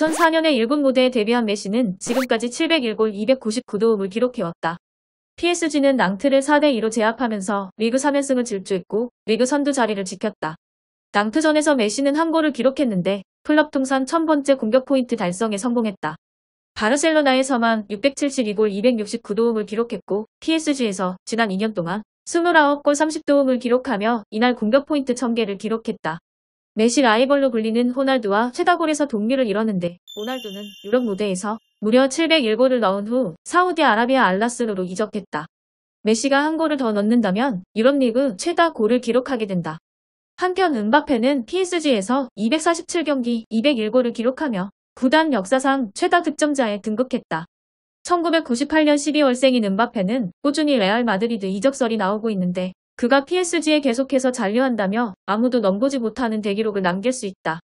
2004년에 1군 무대에 데뷔한 메시는 지금까지 701골 299도움을 기록해왔다. PSG는 낭트를 4대2로 제압하면서 리그 3연승을 질주했고 리그 선두 자리를 지켰다. 낭트전에서 메시는 한 골을 기록했는데 플럽 통산 1000번째 공격 포인트 달성에 성공했다. 바르셀로나에서만 672골 269도움을 기록했고 PSG에서 지난 2년 동안 29골 30도움을 기록하며 이날 공격 포인트 1000개를 기록했다. 메시 라이벌로 불리는 호날두와 최다골에서 동률을 이뤘는데 호날두는 유럽 무대에서 무려 701골을 넣은 후 사우디아라비아 알라스르로 이적했다. 메시가 한 골을 더 넣는다면 유럽 리그 최다 골을 기록하게 된다. 한편 은바페는 PSG에서 247경기 201골을 기록하며 구단 역사상 최다 득점자에 등극했다. 1998년 12월생인 은바페는 꾸준히 레알 마드리드 이적설이 나오고 있는데 그가 PSG에 계속해서 잔류한다며 아무도 넘보지 못하는 대기록을 남길 수 있다.